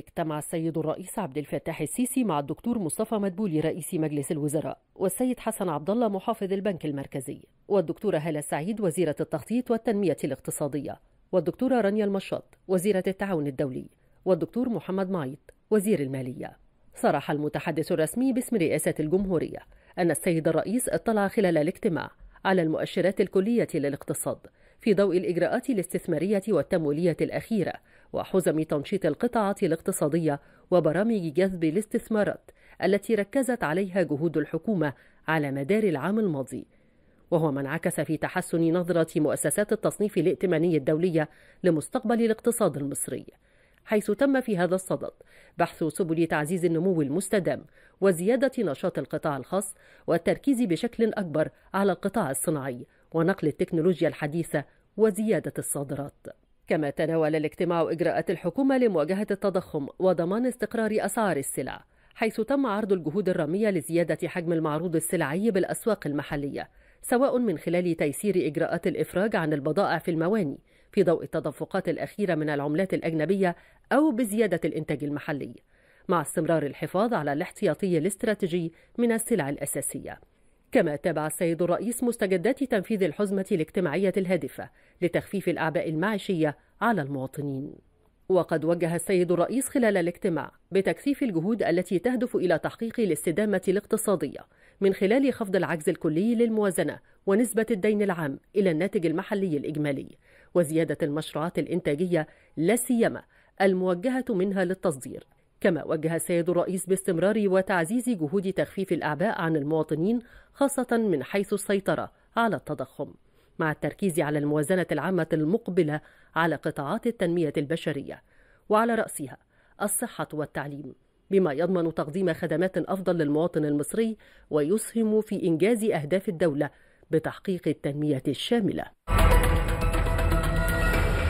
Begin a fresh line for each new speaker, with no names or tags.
اجتمع السيد الرئيس عبد الفتاح السيسي مع الدكتور مصطفى مدبولي رئيس مجلس الوزراء والسيد حسن عبد الله محافظ البنك المركزي والدكتورة هالة السعيد وزيرة التخطيط والتنمية الاقتصادية والدكتورة رانيا المشاط وزيرة التعاون الدولي والدكتور محمد معيط وزير المالية صرح المتحدث الرسمي باسم رئاسة الجمهورية أن السيد الرئيس اطلع خلال الاجتماع على المؤشرات الكلية للاقتصاد في ضوء الإجراءات الاستثمارية والتمويلية الأخيرة وحزم تنشيط القطاعات الاقتصادية وبرامج جذب الاستثمارات التي ركزت عليها جهود الحكومة على مدار العام الماضي وهو ما انعكس في تحسن نظرة مؤسسات التصنيف الائتماني الدولية لمستقبل الاقتصاد المصري حيث تم في هذا الصدد بحث سبل تعزيز النمو المستدام وزيادة نشاط القطاع الخاص والتركيز بشكل أكبر على القطاع الصناعي ونقل التكنولوجيا الحديثة وزيادة الصادرات كما تناول الاجتماع إجراءات الحكومة لمواجهة التضخم وضمان استقرار أسعار السلع حيث تم عرض الجهود الرامية لزيادة حجم المعروض السلعي بالأسواق المحلية سواء من خلال تيسير إجراءات الإفراج عن البضائع في المواني في ضوء التدفقات الأخيرة من العملات الأجنبية أو بزيادة الإنتاج المحلي مع استمرار الحفاظ على الاحتياطي الاستراتيجي من السلع الأساسية كما تابع السيد الرئيس مستجدات تنفيذ الحزمة الاجتماعية الهادفة لتخفيف الأعباء المعيشية على المواطنين وقد وجه السيد الرئيس خلال الاجتماع بتكثيف الجهود التي تهدف إلى تحقيق الاستدامة الاقتصادية من خلال خفض العجز الكلي للموازنة ونسبة الدين العام إلى الناتج المحلي الإجمالي وزيادة المشروعات الإنتاجية لا سيما الموجهة منها للتصدير كما وجه السيد الرئيس باستمرار وتعزيز جهود تخفيف الأعباء عن المواطنين خاصة من حيث السيطرة على التضخم مع التركيز على الموازنة العامة المقبلة على قطاعات التنمية البشرية وعلى رأسها الصحة والتعليم بما يضمن تقديم خدمات أفضل للمواطن المصري ويسهم في إنجاز أهداف الدولة بتحقيق التنمية الشاملة